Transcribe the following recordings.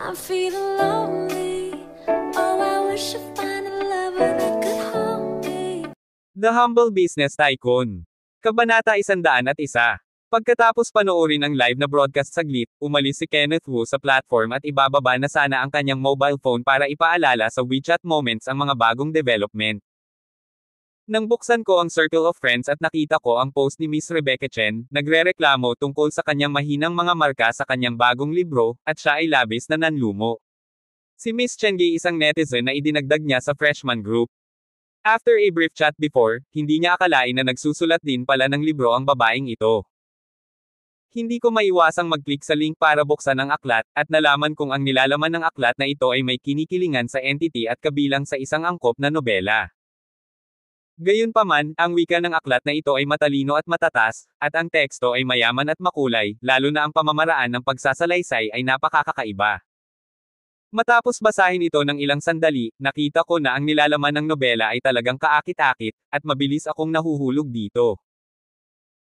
I'm feeling lonely. Oh, I wish I'd find a lover that could hold me. The Humble Business Tycoon. Kabanata 101. Pagkatapos panoorin ang live na broadcast sa saglit, umalis si Kenneth Wu sa platform at ibababa na sana ang kanyang mobile phone para ipaalala sa WeChat Moments ang mga bagong development. Nang buksan ko ang circle of friends at nakita ko ang post ni Miss Rebecca Chen, nagrereklamo tungkol sa kanyang mahinang mga marka sa kanyang bagong libro, at siya ay labis na nanlumo. Si Miss Chen gay isang netizen na idinagdag niya sa freshman group. After a brief chat before, hindi niya akalain na nagsusulat din pala ng libro ang babaeng ito. Hindi ko maiwasang mag-click sa link para buksan ang aklat, at nalaman kong ang nilalaman ng aklat na ito ay may kinikilingan sa entity at kabilang sa isang angkop na nobela. Gayunpaman, ang wika ng aklat na ito ay matalino at matatas, at ang teksto ay mayaman at makulay, lalo na ang pamamaraan ng pagsasalaysay ay napakakakaiba. Matapos basahin ito ng ilang sandali, nakita ko na ang nilalaman ng nobela ay talagang kaakit-akit, at mabilis akong nahuhulog dito.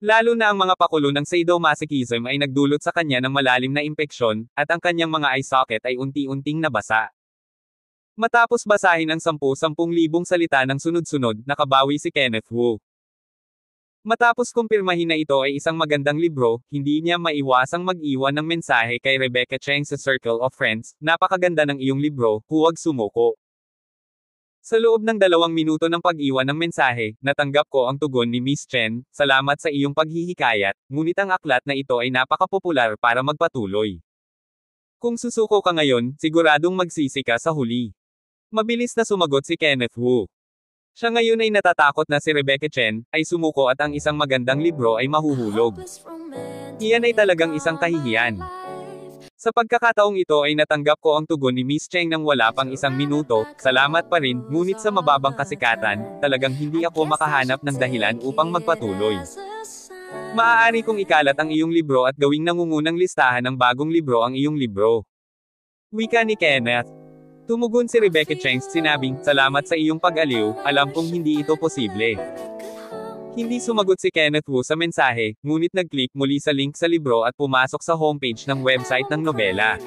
Lalo na ang mga pakulo ng sadomasochism ay nagdulot sa kanya ng malalim na impeksyon, at ang kanyang mga eye socket ay unti-unting nabasa. Matapos basahin ang 10-10,000 salita ng sunod-sunod, nakabawi si Kenneth Wu. Matapos kumpirmahin na ito ay isang magandang libro, hindi niya maiwasang mag-iwan ng mensahe kay Rebecca Cheng sa Circle of Friends, napakaganda ng iyong libro, huwag sumuko. Sa loob ng dalawang minuto ng pag-iwan ng mensahe, natanggap ko ang tugon ni Miss Chen, salamat sa iyong paghihikayat, ngunit ang aklat na ito ay napakapopular para magpatuloy. Kung susuko ka ngayon, siguradong magsisi ka sa huli. Mabilis na sumagot si Kenneth Wu. Siya ngayon ay natatakot na si Rebecca Chen ay sumuko at ang isang magandang libro ay mahuhulog. Iyan ay talagang isang kahihiyan. Sa pagkakataong ito ay natanggap ko ang tugon ni Miss Cheng nang wala pang isang minuto, salamat pa rin, ngunit sa mababang kasikatan, talagang hindi ako makahanap ng dahilan upang magpatuloy. Maaari kong ikalat ang iyong libro at gawing nangungunang listahan ng bagong libro ang iyong libro. Wika ni Kenneth. Tumugon si Rebecca Changs sinabing, Salamat sa iyong pag-aliw, alam kong hindi ito posible. Hindi sumagot si Kenneth Wu sa mensahe, ngunit nag-click muli sa link sa libro at pumasok sa homepage ng website ng nobela.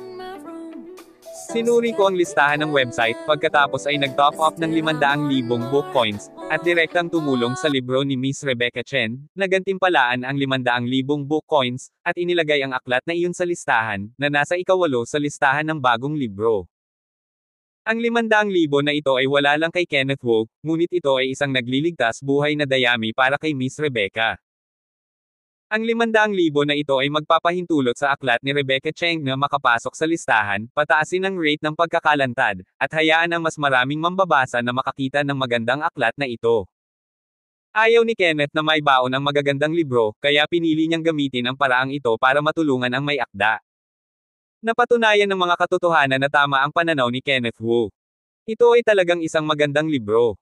Sinuri ko ang listahan ng website, pagkatapos ay nag-top up ng 500,000 book points, at direktang tumulong sa libro ni Miss Rebecca Chen, nagantimpalaan ang 500,000 book points, at inilagay ang aklat na iyon sa listahan, na nasa ikawalo sa listahan ng bagong libro. Ang 500,000 na ito ay wala lang kay Kenneth Woke, ngunit ito ay isang nagliligtas buhay na dayami para kay Miss Rebecca. Ang 500,000 na ito ay magpapahintulot sa aklat ni Rebecca Cheng na makapasok sa listahan, pataasin ang rate ng pagkakalantad, at hayaan ang mas maraming mambabasa na makakita ng magandang aklat na ito. Ayaw ni Kenneth na may baon ang magagandang libro, kaya pinili niyang gamitin ang paraang ito para matulungan ang may akda. Napatunayan ng mga katotohanan na tama ang pananaw ni Kenneth Wu. Ito ay talagang isang magandang libro.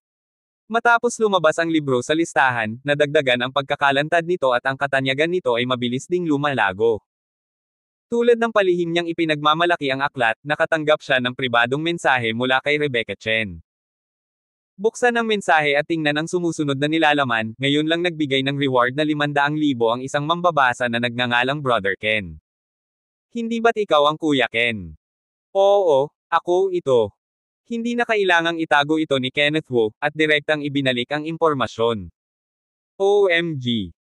Matapos lumabas ang libro sa listahan, nadagdagan ang pagkakalantad nito at ang katanyagan nito ay mabilis ding lumalago. Tulad ng palihim niyang ipinagmamalaki ang aklat, nakatanggap siya ng pribadong mensahe mula kay Rebecca Chen. Buksan ang mensahe at tingnan ang sumusunod na nilalaman, ngayon lang nagbigay ng reward na 500,000 ang isang mambabasa na nagngangalang Brother Ken. Hindi ba't ikaw ang kuya Ken? Oo, ako ito. Hindi na kailangang itago ito ni Kenneth Wu, at direktang ibinalik ang impormasyon. OMG!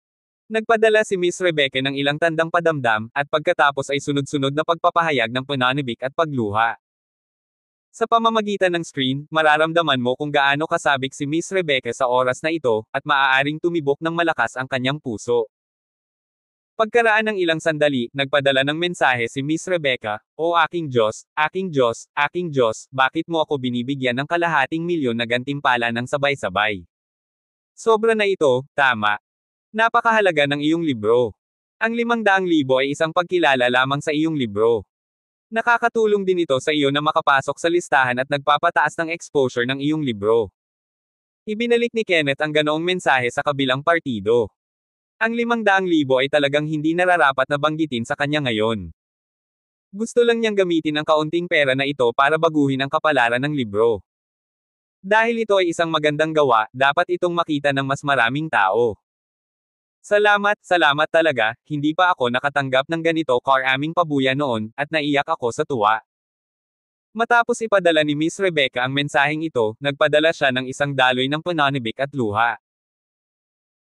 Nagpadala si Miss Rebecca ng ilang tandang padamdam, at pagkatapos ay sunod-sunod na pagpapahayag ng pananibik at pagluha. Sa pamamagitan ng screen, mararamdaman mo kung gaano kasabik si Miss Rebecca sa oras na ito, at maaaring tumibok ng malakas ang kanyang puso. Pagkaraan ng ilang sandali, nagpadala ng mensahe si Miss Rebecca, O aking Diyos, aking Diyos, aking Diyos, bakit mo ako binibigyan ng kalahating milyon na gantimpala ng sabay-sabay? Sobra na ito, tama. Napakahalaga ng iyong libro. Ang limang daang libo ay isang pagkilala lamang sa iyong libro. Nakakatulong din ito sa iyo na makapasok sa listahan at nagpapataas ng exposure ng iyong libro. Ibinalik ni Kenneth ang ganoong mensahe sa kabilang partido. Ang 500,000 ay talagang hindi nararapat na banggitin sa kanya ngayon. Gusto lang niyang gamitin ang kaunting pera na ito para baguhin ang kapalaran ng libro. Dahil ito ay isang magandang gawa, dapat itong makita ng mas maraming tao. Salamat, salamat talaga, hindi pa ako nakatanggap ng ganito car aming pabuya noon, at naiyak ako sa tuwa. Matapos ipadala ni Miss Rebecca ang mensaheng ito, nagpadala siya ng isang daloy ng pananibik at luha.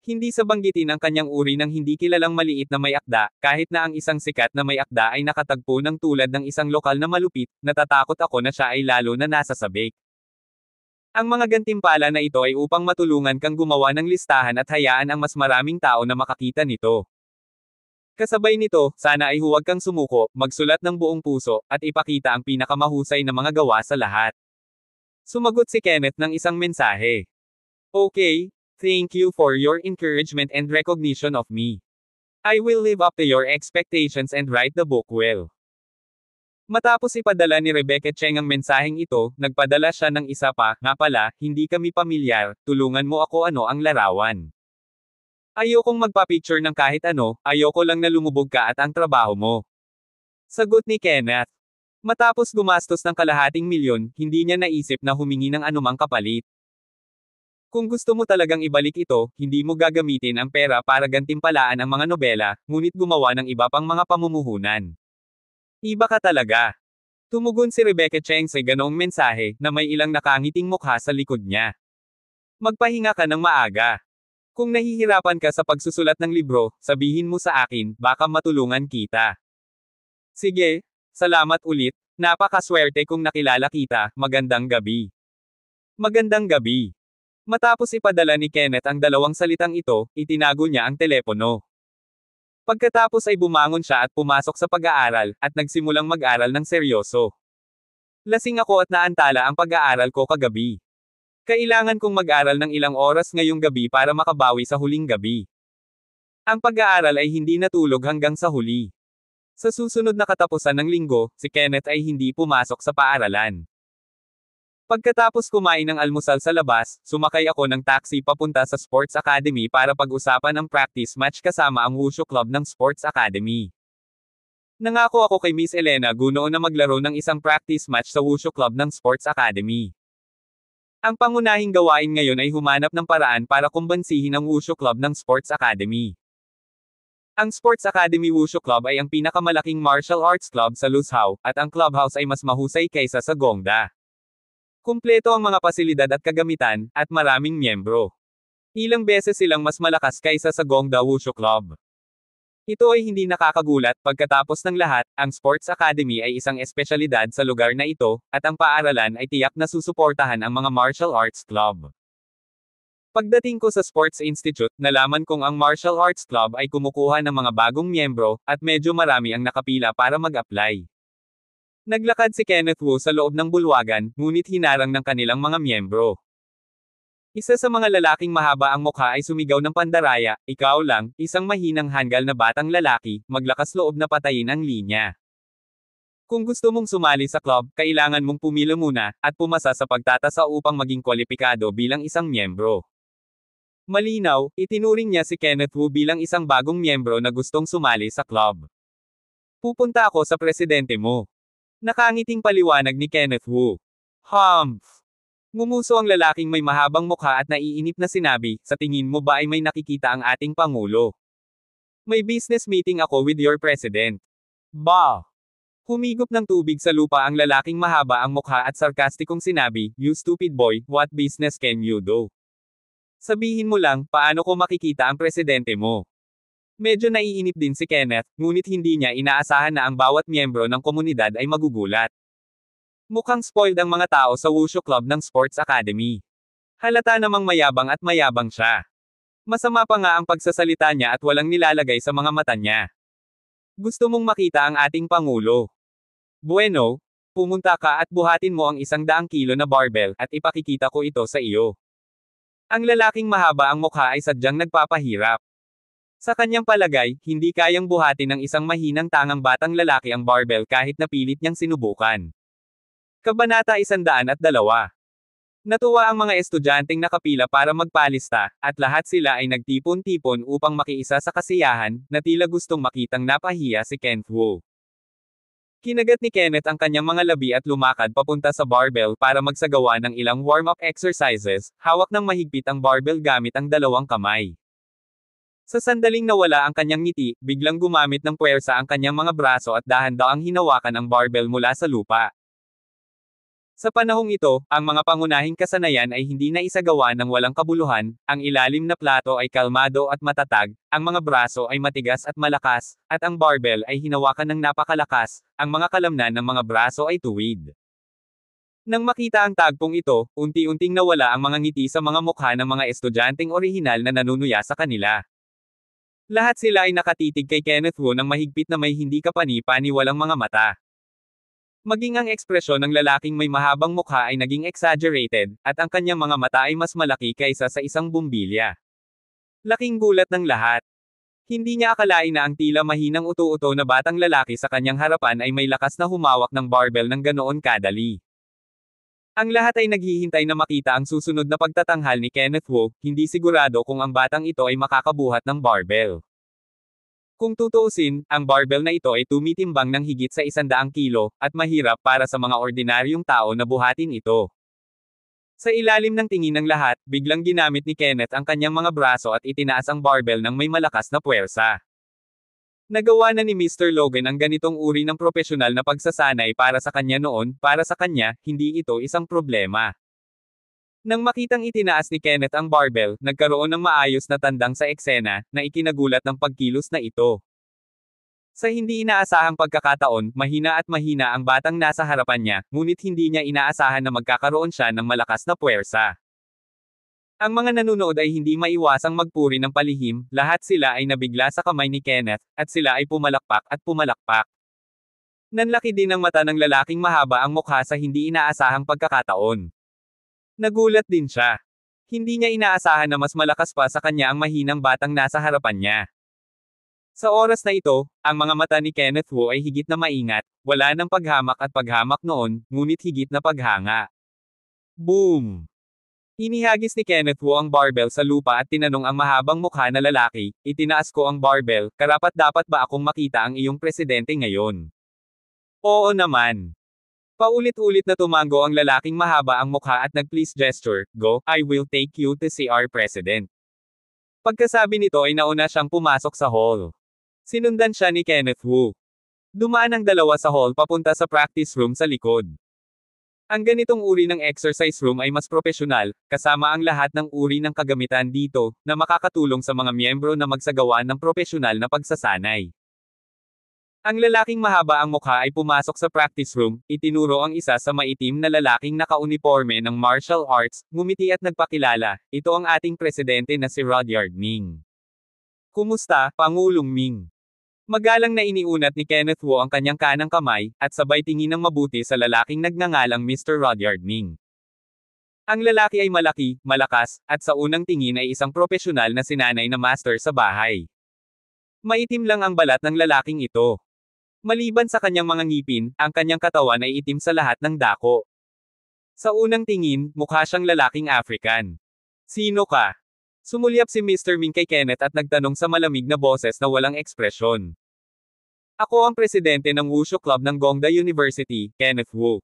Hindi sa banggitin ang kanyang uri ng hindi kilalang maliit na may akda, kahit na ang isang sikat na may akda ay nakatagpo ng tulad ng isang lokal na malupit, natatakot ako na siya ay lalo na nasa sabik. Ang mga gantimpala na ito ay upang matulungan kang gumawa ng listahan at hayaan ang mas maraming tao na makakita nito. Kasabay nito, sana ay huwag kang sumuko, magsulat ng buong puso, at ipakita ang pinakamahusay na mga gawa sa lahat. Sumagot si Kenneth ng isang mensahe. Okay, Thank you for your encouragement and recognition of me. I will live up to your expectations and write the book well. Matapos ipadala ni Rebecca Cheng ang mensaheng ito, nagpadala siya ng isa pa, nga pala, hindi kami pamilyar, tulungan mo ako ano ang larawan. Ayokong magpa-picture ng kahit ano, ayoko lang na lumubog ka at ang trabaho mo. Sagot ni Kenneth. Matapos gumastos ng kalahating milyon, hindi niya naisip na humingi ng anumang kapalit. Kung gusto mo talagang ibalik ito, hindi mo gagamitin ang pera para gantimpalaan ang mga nobela, ngunit gumawa ng iba pang mga pamumuhunan. Iba ka talaga. Tumugon si Rebecca Cheng sa ganong mensahe na may ilang nakangiting mukha sa likod niya. Magpahinga ka ng maaga. Kung nahihirapan ka sa pagsusulat ng libro, sabihin mo sa akin, baka matulungan kita. Sige, salamat ulit, napakaswerte kung nakilala kita, magandang gabi. Magandang gabi. Matapos ipadala ni Kenneth ang dalawang salitang ito, itinago niya ang telepono. Pagkatapos ay bumangon siya at pumasok sa pag-aaral, at nagsimulang mag-aral ng seryoso. Lasing ako at naantala ang pag-aaral ko kagabi. Kailangan kong mag-aral ng ilang oras ngayong gabi para makabawi sa huling gabi. Ang pag-aaral ay hindi natulog hanggang sa huli. Sa susunod na katapusan ng linggo, si Kenneth ay hindi pumasok sa paaralan. Pagkatapos kumain ng almusal sa labas, sumakay ako ng taxi papunta sa Sports Academy para pag-usapan ang practice match kasama ang Wushu Club ng Sports Academy. Nangako ako kay Miss Elena Guno na maglaro ng isang practice match sa Wushu Club ng Sports Academy. Ang pangunahing gawain ngayon ay humanap ng paraan para kumbansihin ang Wushu Club ng Sports Academy. Ang Sports Academy Wushu Club ay ang pinakamalaking martial arts club sa Luzhao, at ang clubhouse ay mas mahusay kaysa sa Gongda. Kumpleto ang mga pasilidad at kagamitan, at maraming miyembro. Ilang beses silang mas malakas kaysa sa Gongda Wushu Club. Ito ay hindi nakakagulat pagkatapos ng lahat, ang Sports Academy ay isang espesyalidad sa lugar na ito, at ang paaralan ay tiyak na susuportahan ang mga martial arts club. Pagdating ko sa Sports Institute, nalaman kong ang Martial Arts Club ay kumukuha ng mga bagong miyembro, at medyo marami ang nakapila para mag-apply. Naglakad si Kenneth Wu sa loob ng bulwagan, ngunit hinarang ng kanilang mga miyembro. Isa sa mga lalaking mahaba ang mukha ay sumigaw ng pandaraya, ikaw lang, isang mahinang hanggal na batang lalaki, maglakas loob na patayin ang linya. Kung gusto mong sumali sa club, kailangan mong pumila muna, at pumasa sa pagtatasa upang maging kwalipikado bilang isang miyembro. Malinaw, itinuring niya si Kenneth Wu bilang isang bagong miyembro na gustong sumali sa club. Pupunta ako sa presidente mo. Nakangiting paliwanag ni Kenneth Wu. Humph! Ngumuso ang lalaking may mahabang mukha at naiinip na sinabi, sa tingin mo ba ay may nakikita ang ating Pangulo? May business meeting ako with your president. Bah! Humigop ng tubig sa lupa ang lalaking mahaba ang mukha at sarkastikong sinabi, You stupid boy, what business can you do? Sabihin mo lang, paano ko makikita ang presidente mo? Medyo naiinip din si Kenneth, ngunit hindi niya inaasahan na ang bawat miyembro ng komunidad ay magugulat. Mukhang spoiled ang mga tao sa Wushu Club ng Sports Academy. Halata namang mayabang at mayabang siya. Masama pa nga ang pagsasalita niya at walang nilalagay sa mga mata niya. Gusto mong makita ang ating Pangulo. Bueno, pumunta ka at buhatin mo ang isang daang kilo na barbell at ipakikita ko ito sa iyo. Ang lalaking mahaba ang mukha ay sadyang nagpapahirap. Sa kanyang palagay, hindi kayang buhati ng isang mahinang tangang batang lalaki ang barbell kahit napilit niyang sinubukan. Kabanata 102 Natuwa ang mga estudyanteng nakapila para magpalista, at lahat sila ay nagtipon-tipon upang makiisa sa kasiyahan, na tila gustong makitang napahiya si Kent Wu. Kinagat ni Kenneth ang kanyang mga labi at lumakad papunta sa barbell para magsagawa ng ilang warm-up exercises, hawak ng mahigpit ang barbell gamit ang dalawang kamay. Sa sandaling nawala ang kanyang ngiti, biglang gumamit ng puwersa ang kanyang mga braso at dahan-daang hinawakan ang barbell mula sa lupa. Sa panahong ito, ang mga pangunahing kasanayan ay hindi na isagawa ng walang kabuluhan, ang ilalim na plato ay kalmado at matatag, ang mga braso ay matigas at malakas, at ang barbell ay hinawakan ng napakalakas, ang mga kalamnan ng mga braso ay tuwid. Nang makita ang tagpong ito, unti-unting nawala ang mga ngiti sa mga mukha ng mga estudyanteng orihinal na nanunuya sa kanila. Lahat sila ay nakatitig kay Kenneth Wu ng mahigpit na may hindi kapani-paniwalang mga mata. Maging ang ekspresyon ng lalaking may mahabang mukha ay naging exaggerated, at ang kanyang mga mata ay mas malaki kaysa sa isang bumbilya. Laking gulat ng lahat. Hindi niya akalain na ang tila mahinang uto-uto na batang lalaki sa kanyang harapan ay may lakas na humawak ng barbell ng ganoon kadali. Ang lahat ay naghihintay na makita ang susunod na pagtatanghal ni Kenneth Wu, hindi sigurado kung ang batang ito ay makakabuhat ng barbell. Kung tutuusin, ang barbell na ito ay tumitimbang ng higit sa isandaang kilo, at mahirap para sa mga ordinaryong tao na buhatin ito. Sa ilalim ng tingin ng lahat, biglang ginamit ni Kenneth ang kanyang mga braso at itinaas ang barbell ng may malakas na puwersa. Nagawa na ni Mr. Logan ang ganitong uri ng profesional na pagsasanay para sa kanya noon, para sa kanya, hindi ito isang problema. Nang makitang itinaas ni Kenneth ang barbell, nagkaroon ng maayos na tandang sa eksena, na ikinagulat ng pagkilos na ito. Sa hindi inaasahang pagkakataon, mahina at mahina ang batang nasa harapan niya, ngunit hindi niya inaasahan na magkakaroon siya ng malakas na puwersa. Ang mga nanonood ay hindi maiwasang magpuri ng palihim, lahat sila ay nabigla sa kamay ni Kenneth, at sila ay pumalakpak at pumalakpak. Nanlaki din ang mata ng lalaking mahaba ang mukha sa hindi inaasahang pagkakataon. Nagulat din siya. Hindi niya inaasahan na mas malakas pa sa kanya ang mahinang batang nasa harapan niya. Sa oras na ito, ang mga mata ni Kenneth Wu ay higit na maingat, wala ng paghamak at paghamak noon, ngunit higit na paghanga. Boom! Inihagis ni Kenneth Wu ang barbell sa lupa at tinanong ang mahabang mukha na lalaki, itinaas ko ang barbell, karapat dapat ba akong makita ang iyong presidente ngayon? Oo naman. Paulit-ulit na tumango ang lalaking mahaba ang mukha at nag-please gesture, go, I will take you to see our president. Pagkasabi nito ay nauna siyang pumasok sa hall. Sinundan siya ni Kenneth Wu. Dumaan ang dalawa sa hall papunta sa practice room sa likod. Ang ganitong uri ng exercise room ay mas propesyonal, kasama ang lahat ng uri ng kagamitan dito, na makakatulong sa mga miyembro na magsagawa ng propesyonal na pagsasanay. Ang lalaking mahaba ang mukha ay pumasok sa practice room, itinuro ang isa sa maitim na lalaking nakauniforme ng martial arts, ngumiti at nagpakilala, ito ang ating presidente na si Rudyard Ming. Kumusta, Pangulong Ming? Magalang na iniunat ni Kenneth Wu ang kanyang kanang kamay, at sabay tingin ng mabuti sa lalaking nagngangalang Mr. Rudyard Ming. Ang lalaki ay malaki, malakas, at sa unang tingin ay isang propesyonal na sinanay na master sa bahay. Maitim lang ang balat ng lalaking ito. Maliban sa kanyang mga ngipin, ang kanyang katawan ay itim sa lahat ng dako. Sa unang tingin, mukha siyang lalaking African. Sino ka? Sumulyap si Mr. Ming kay Kenneth at nagtanong sa malamig na boses na walang ekspresyon. Ako ang presidente ng Wushu Club ng Gongda University, Kenneth Wu.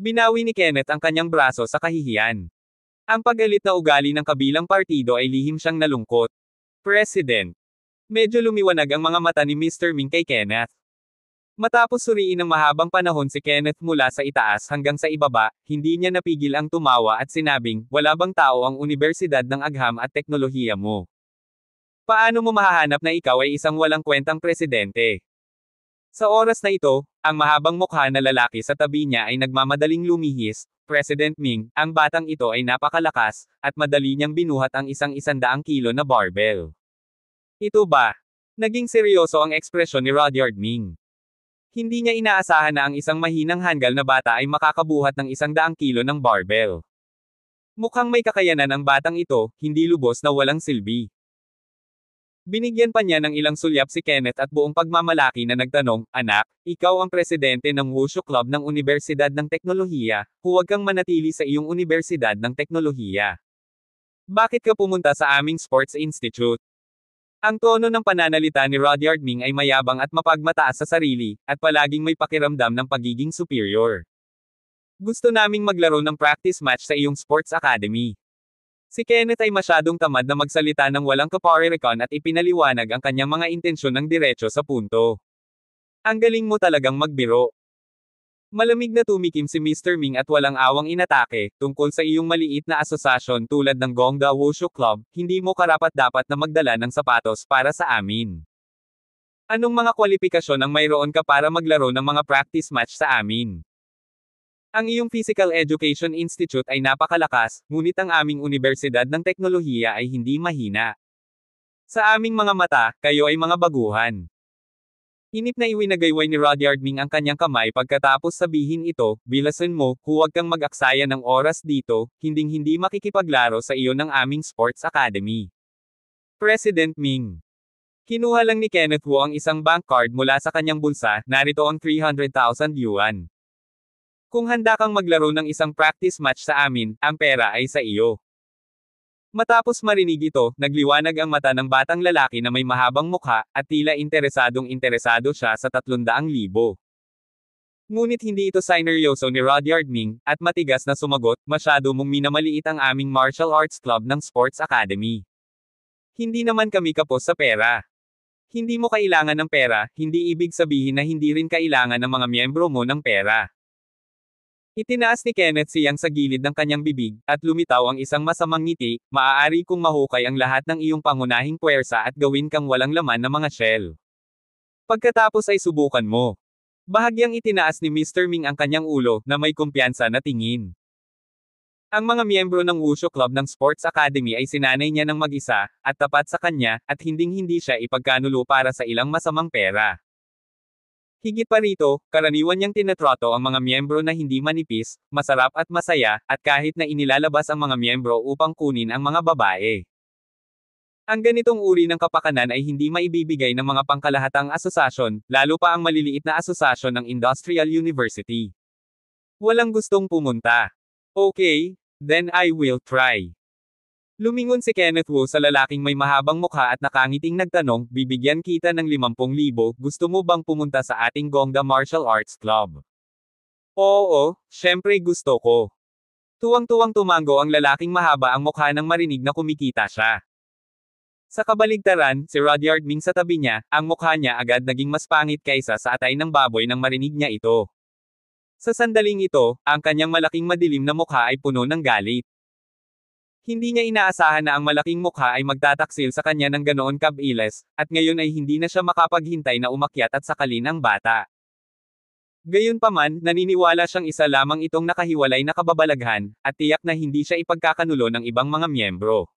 Binawi ni Kenneth ang kanyang braso sa kahihiyan. Ang pagalit na ugali ng kabilang partido ay lihim siyang nalungkot. President. Medyo lumiwanag ang mga mata ni Mr. Ming kay Kenneth. Matapos suriin ng mahabang panahon si Kenneth mula sa itaas hanggang sa ibaba, hindi niya napigil ang tumawa at sinabing, wala bang tao ang Universidad ng Agham at Teknolohiya mo? Paano mo mahahanap na ikaw ay isang walang kwentang presidente? Sa oras na ito, ang mahabang mukha na lalaki sa tabi niya ay nagmamadaling lumihis, President Ming, ang batang ito ay napakalakas, at madali niyang binuhat ang isang isandaang kilo na barbell. Ito ba? Naging seryoso ang ekspresyon ni Rudyard Ming. Hindi niya inaasahan na ang isang mahinang hanggal na bata ay makakabuhat ng isang daang kilo ng barbell. Mukhang may kakayanan ang batang ito, hindi lubos na walang silbi. Binigyan pa niya ng ilang sulyap si Kenneth at buong pagmamalaki na nagtanong, Anak, ikaw ang presidente ng Wushu Club ng Universidad ng Teknolohiya, huwag kang manatili sa iyong Universidad ng Teknolohiya. Bakit ka pumunta sa aming Sports Institute? Ang tono ng pananalita ni Rudyard Ming ay mayabang at mapagmataas sa sarili, at palaging may pakiramdam ng pagiging superior. Gusto naming maglaro ng practice match sa iyong sports academy. Si Kenneth ay masyadong tamad na magsalita ng walang kapare-recon at ipinaliwanag ang kanyang mga intensyon ng diretso sa punto. Ang galing mo talagang magbiro. Malamig na tumikim si Mr. Ming at walang awang inatake, tungkol sa iyong maliit na asosasyon tulad ng Gongda Wushu Club, hindi mo karapat-dapat na magdala ng sapatos para sa amin. Anong mga kwalifikasyon ang mayroon ka para maglaro ng mga practice match sa amin? Ang iyong Physical Education Institute ay napakalakas, ngunit ang aming Universidad ng Teknolohiya ay hindi mahina. Sa aming mga mata, kayo ay mga baguhan. Inip na iwinagayway ni Rudyard Ming ang kanyang kamay pagkatapos sabihin ito, bilasan mo, huwag kang mag-aksaya ng oras dito, hinding-hindi makikipaglaro sa iyo ng aming sports academy. President Ming Kinuha lang ni Kenneth Wu ang isang bank card mula sa kanyang bulsa, narito ang 300,000 yuan. Kung handa kang maglaro ng isang practice match sa amin, ang pera ay sa iyo. Matapos marinig ito, nagliwanag ang mata ng batang lalaki na may mahabang mukha, at tila interesadong interesado siya sa 300,000. Ngunit hindi ito sineryoso ni Rudyard Ming, at matigas na sumagot, masyado mong minamaliit ang aming martial arts club ng Sports Academy. Hindi naman kami kapos sa pera. Hindi mo kailangan ng pera, hindi ibig sabihin na hindi rin kailangan ng mga miyembro mo ng pera. Itinaas ni Kenneth siyang sa gilid ng kanyang bibig, at lumitaw ang isang masamang ngiti, maaari kong mahukay ang lahat ng iyong pangunahing puwersa at gawin kang walang laman na mga shell. Pagkatapos ay subukan mo. Bahagyang itinaas ni Mr. Ming ang kanyang ulo, na may kumpiyansa na tingin. Ang mga miyembro ng Wushu Club ng Sports Academy ay sinanay niya ng mag-isa, at tapat sa kanya, at hinding-hindi siya ipagkanulo para sa ilang masamang pera. Higit pa rito, karaniwan niyang tinatrato ang mga miyembro na hindi manipis, masarap at masaya, at kahit na inilalabas ang mga miyembro upang kunin ang mga babae. Ang ganitong uri ng kapakanan ay hindi maibibigay ng mga pangkalahatang asosasyon, lalo pa ang maliliit na asosasyon ng Industrial University. Walang gustong pumunta. Okay, then I will try. Lumingon si Kenneth Wu sa lalaking may mahabang mukha at nakangiting nagtanong, bibigyan kita ng 50,000, gusto mo bang pumunta sa ating Gongda Martial Arts Club? Oo, syempre gusto ko. Tuwang-tuwang tumango ang lalaking mahaba ang mukha nang marinig na kumikita siya. Sa kabaligtaran, si Rudyard Ming sa tabi niya, ang mukha niya agad naging mas pangit kaysa sa atay ng baboy nang marinig niya ito. Sa sandaling ito, ang kanyang malaking madilim na mukha ay puno ng galit. Hindi niya inaasahan na ang malaking mukha ay magtataksil sa kanya ng ganoon kabilis, at ngayon ay hindi na siya makapaghintay na umakyat at sakalin ang bata. Gayunpaman, naniniwala siyang isa lamang itong nakahiwalay na kababalaghan, at tiyak na hindi siya ipagkakanulo ng ibang mga miyembro.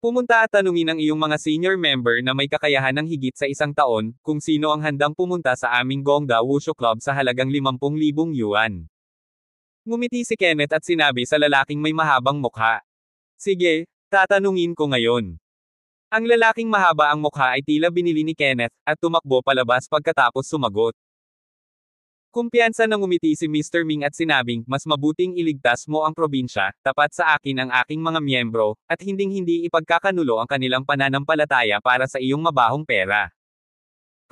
Pumunta at tanungin ang iyong mga senior member na may kakayahan ng higit sa isang taon, kung sino ang handang pumunta sa aming Gongda Wushu Club sa halagang 50,000 yuan. Ngumiti si Kenneth at sinabi sa lalaking may mahabang mukha, Sige, tatanungin ko ngayon. Ang lalaking mahaba ang mukha ay tila binili ni Kenneth, at tumakbo palabas pagkatapos sumagot. Kumpiyansa nang umiti si Mr. Ming at sinabing, mas mabuting iligtas mo ang probinsya, tapat sa akin ang aking mga miyembro, at hinding-hindi ipagkakanulo ang kanilang pananampalataya para sa iyong mabahong pera.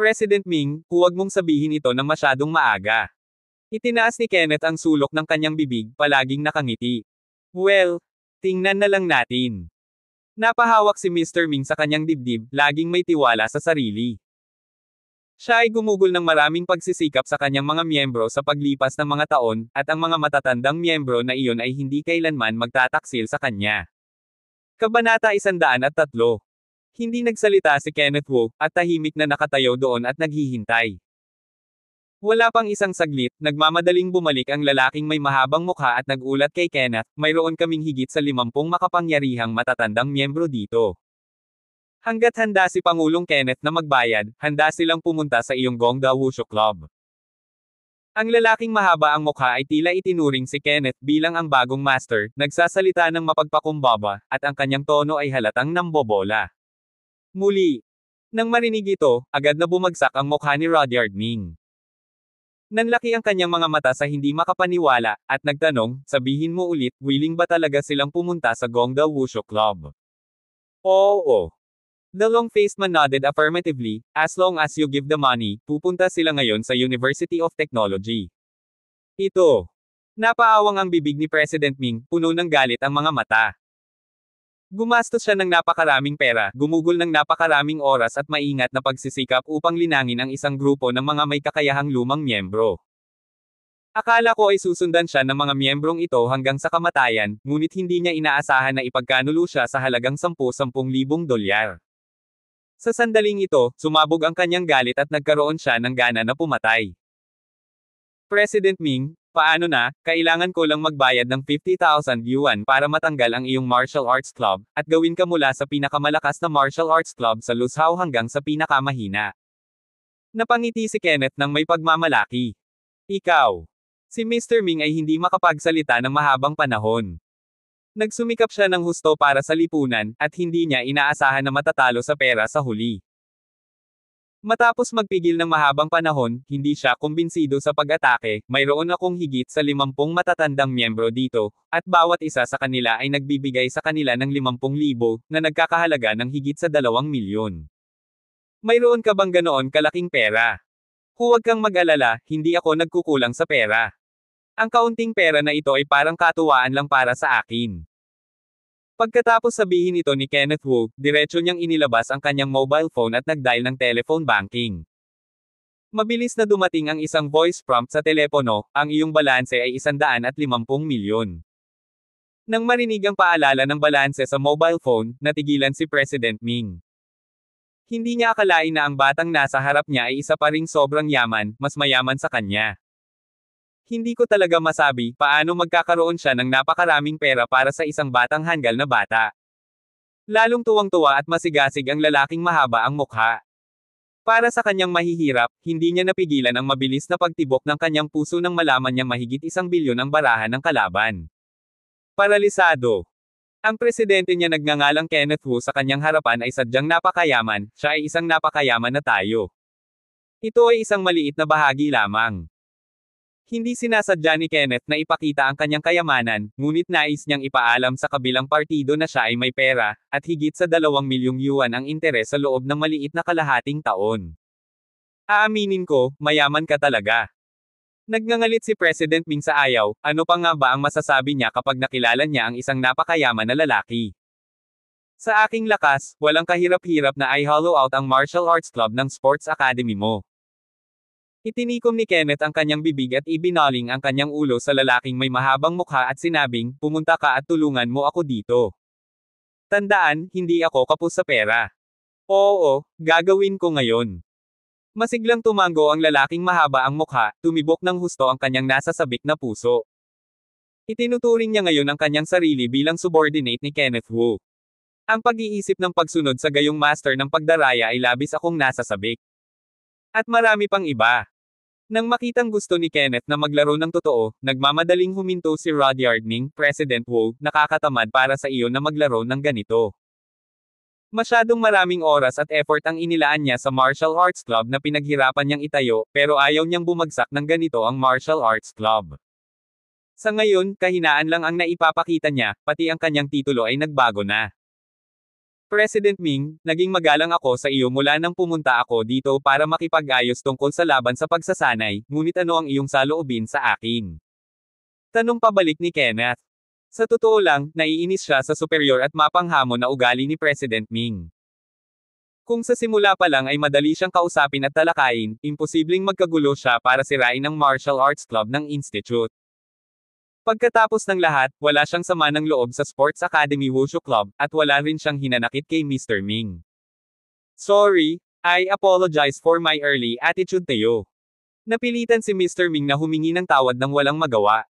President Ming, huwag mong sabihin ito ng masyadong maaga. Itinaas ni Kenneth ang sulok ng kanyang bibig, palaging nakangiti. Well, Tingnan na lang natin. Napahawak si Mr. Ming sa kanyang dibdib, laging may tiwala sa sarili. Siya ay gumugol ng maraming pagsisikap sa kanyang mga miyembro sa paglipas ng mga taon, at ang mga matatandang miyembro na iyon ay hindi kailanman magtataksil sa kanya. Kabanata 103 Hindi nagsalita si Kenneth Wu, at tahimik na nakatayo doon at naghihintay. Wala pang isang saglit, nagmamadaling bumalik ang lalaking may mahabang mukha at nagulat kay Kenneth, mayroon kaming higit sa limampung makapangyarihang matatandang miyembro dito. Hanggat handa si Pangulong Kenneth na magbayad, handa silang pumunta sa iyong Gongda Wushu Club. Ang lalaking mahaba ang mukha ay tila itinuring si Kenneth bilang ang bagong master, nagsasalita ng mapagpakumbaba, at ang kanyang tono ay halatang nambobola. Muli. Nang marinig ito, agad na bumagsak ang mukha ni Rudyard Ming. Nanlaki ang kanyang mga mata sa hindi makapaniwala, at nagtanong, sabihin mo ulit, willing ba talaga silang pumunta sa Gongda Wushu Club? Oo. The long-faced man nodded affirmatively, as long as you give the money, pupunta sila ngayon sa University of Technology. Ito. Napaawang ang bibig ni President Ming, puno ng galit ang mga mata. Gumastos siya ng napakaraming pera, gumugol ng napakaraming oras at maingat na pagsisikap upang linangin ang isang grupo ng mga may kakayahang lumang miyembro. Akala ko ay susundan siya ng mga miyembrong ito hanggang sa kamatayan, ngunit hindi niya inaasahan na ipagkanulo siya sa halagang 10-10,000 dolyar. Sa sandaling ito, sumabog ang kanyang galit at nagkaroon siya ng gana na pumatay. President Ming, Paano na, kailangan ko lang magbayad ng 50,000 yuan para matanggal ang iyong martial arts club, at gawin ka mula sa pinakamalakas na martial arts club sa Lushaw hanggang sa pinakamahina. Napangiti si Kenneth ng may pagmamalaki. Ikaw. Si Mr. Ming ay hindi makapagsalita ng mahabang panahon. Nagsumikap siya ng husto para sa lipunan, at hindi niya inaasahan na matatalo sa pera sa huli. Matapos magpigil ng mahabang panahon, hindi siya kumbinsido sa pag-atake, mayroon akong higit sa 50 matatandang miyembro dito, at bawat isa sa kanila ay nagbibigay sa kanila ng 50,000, na nagkakahalaga ng higit sa 2 milyon. Mayroon ka bang ganoon kalaking pera? Huwag kang mag-alala, hindi ako nagkukulang sa pera. Ang kaunting pera na ito ay parang katuwaan lang para sa akin. Pagkatapos sabihin ito ni Kenneth Wu, diretso niyang inilabas ang kanyang mobile phone at nagdial ng telephone banking. Mabilis na dumating ang isang voice prompt sa telepono, ang iyong balanse ay 150 milyon. Nang marinig ang paalala ng balanse sa mobile phone, natigilan si President Ming. Hindi niya akalain na ang batang nasa harap niya ay isa pa ring sobrang yaman, mas mayaman sa kanya. Hindi ko talaga masabi paano magkakaroon siya ng napakaraming pera para sa isang batang hanggal na bata. Lalong tuwang-tuwa at masigasig ang lalaking mahaba ang mukha. Para sa kanyang mahihirap, hindi niya napigilan ang mabilis na pagtibok ng kanyang puso nang malaman niyang mahigit isang bilyon ang barahan ng kalaban. Paralisado. Ang presidente niya nagngangalang Kenneth Wu sa kanyang harapan ay sadyang napakayaman, siya ay isang napakayaman na tayo. Ito ay isang maliit na bahagi lamang. Hindi sinasadya ni Kenneth na ipakita ang kanyang kayamanan, ngunit nais niyang ipaalam sa kabilang partido na siya ay may pera, at higit sa 2 milyong yuan ang interes sa loob ng maliit na kalahating taon. Aaminin ko, mayaman ka talaga. Nagngangalit si President Ming sa ayaw, ano pa nga ba ang masasabi niya kapag nakilala niya ang isang napakayaman na lalaki? Sa aking lakas, walang kahirap-hirap na i-hollow out ang martial arts club ng sports academy mo. Itinikom ni Kenneth ang kanyang bibig at ibinaling ang kanyang ulo sa lalaking may mahabang mukha at sinabing, pumunta ka at tulungan mo ako dito. Tandaan, hindi ako kapos sa pera. Oo, gagawin ko ngayon. Masiglang tumango ang lalaking mahaba ang mukha, tumibok ng husto ang kanyang nasasabik na puso. Itinuturing niya ngayon ang kanyang sarili bilang subordinate ni Kenneth Wu. Ang pag-iisip ng pagsunod sa gayong master ng pagdaraya ay labis akong nasasabik. At marami pang iba. Nang makitang gusto ni Kenneth na maglaro ng totoo, nagmamadaling huminto si Rod Ming, President Wu, nakakatamad para sa iyo na maglaro ng ganito. Masyadong maraming oras at effort ang inilaan niya sa martial arts club na pinaghirapan niyang itayo, pero ayaw niyang bumagsak ng ganito ang martial arts club. Sa ngayon, kahinaan lang ang naipapakita niya, pati ang kanyang titulo ay nagbago na. President Ming, naging magalang ako sa iyo mula nang pumunta ako dito para makipag-ayos tungkol sa laban sa pagsasanay, ngunit ano ang iyong saloobin sa akin? Tanong pabalik ni Kenneth. Sa totoo lang, naiinis siya sa superior at mapanghamon na ugali ni President Ming. Kung sa simula pa lang ay madali siyang kausapin at talakayin, imposibleng magkagulo siya para sirain ang martial arts club ng institute. Pagkatapos ng lahat, wala siyang sama ng loob sa Sports Academy Wushu Club, at wala rin siyang hinanakit kay Mr. Ming. Sorry, I apologize for my early attitude tayo. Napilitan si Mr. Ming na humingi ng tawad ng walang magawa.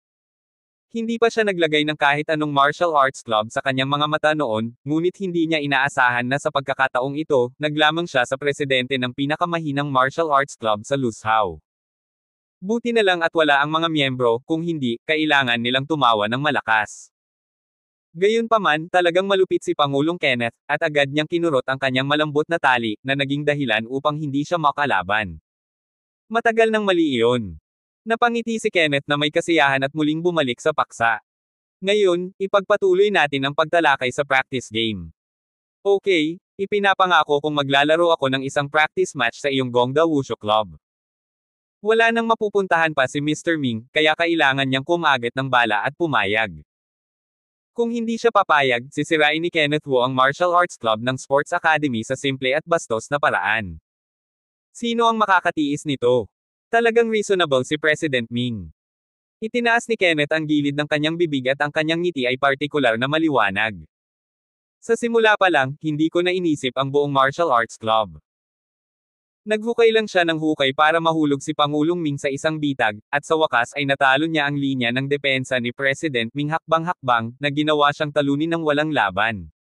Hindi pa siya naglagay ng kahit anong martial arts club sa kanyang mga mata noon, ngunit hindi niya inaasahan na sa pagkakataong ito, naglamang siya sa presidente ng pinakamahinang martial arts club sa Lushao. Buti na lang at wala ang mga miyembro, kung hindi, kailangan nilang tumawa ng malakas. Gayunpaman, talagang malupit si Pangulong Kenneth, at agad niyang kinurot ang kanyang malambot na tali, na naging dahilan upang hindi siya makalaban. Matagal nang mali iyon. Napangiti si Kenneth na may kasiyahan at muling bumalik sa paksa. Ngayon, ipagpatuloy natin ang pagtalakay sa practice game. Okay, ipinapangako kong maglalaro ako ng isang practice match sa iyong Gongda Wushu Club. Wala nang mapupuntahan pa si Mr. Ming, kaya kailangan niyang kumagat ng bala at pumayag. Kung hindi siya papayag, sisirain ni Kenneth Wu ang martial arts club ng Sports Academy sa simple at bastos na paraan. Sino ang makakatiis nito? Talagang reasonable si President Ming. Itinaas ni Kenneth ang gilid ng kanyang bibig at ang kanyang ngiti ay partikular na maliwanag. Sa simula pa lang, hindi ko na inisip ang buong martial arts club. Naghukay lang siya ng hukay para mahulog si Pangulong Ming sa isang bitag, at sa wakas ay natalo niya ang linya ng depensa ni President Ming hakbang-hakbang, na ginawa siyang talunin ng walang laban.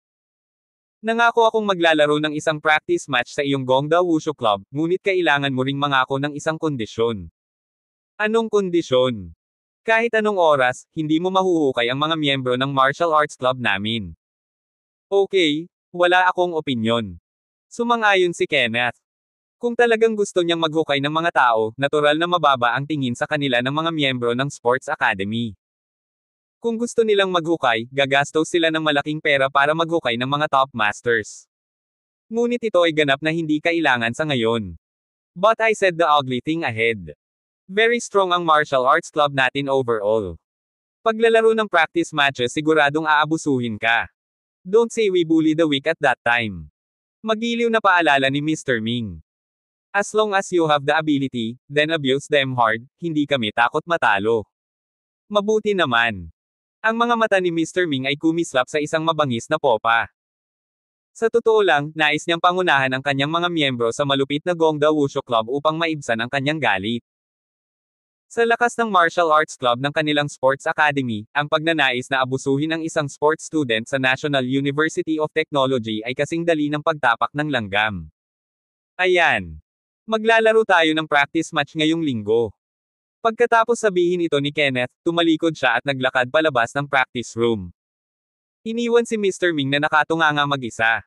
Nangako akong maglalaro ng isang practice match sa iyong Gongda Wushu Club, ngunit kailangan mo ring mangako ng isang kondisyon. Anong kondisyon? Kahit anong oras, hindi mo mahuhukay ang mga miyembro ng martial arts club namin. Okay, wala akong opinyon. Sumang-ayon si Kenneth. Kung talagang gusto niyang maghukay ng mga tao, natural na mababa ang tingin sa kanila ng mga miyembro ng Sports Academy. Kung gusto nilang maghukay, gagastos sila ng malaking pera para maghukay ng mga top masters. Ngunit ito ay ganap na hindi kailangan sa ngayon. But I said the ugly thing ahead. Very strong ang martial arts club natin overall. Paglalaro ng practice matches siguradong aabusuhin ka. Don't say we bully the weak at that time. Magiliw na paalala ni Mr. Ming. As long as you have the ability, then abuse them hard, hindi kami takot matalo. Mabuti naman. Ang mga mata ni Mr. Ming ay kumislap sa isang mabangis na popa. Sa totoo lang, nais niyang pangunahan ang kanyang mga miyembro sa malupit na Gongda Wushu Club upang maibsan ang kanyang galit. Sa lakas ng martial arts club ng kanilang sports academy, ang pagnanais na abusuhin ang isang sports student sa National University of Technology ay kasing dali ng pagtapak ng langgam. Ayan. Maglalaro tayo ng practice match ngayong linggo. Pagkatapos sabihin ito ni Kenneth, tumalikod siya at naglakad palabas ng practice room. Iniwan si Mr. Ming na nga mag-isa.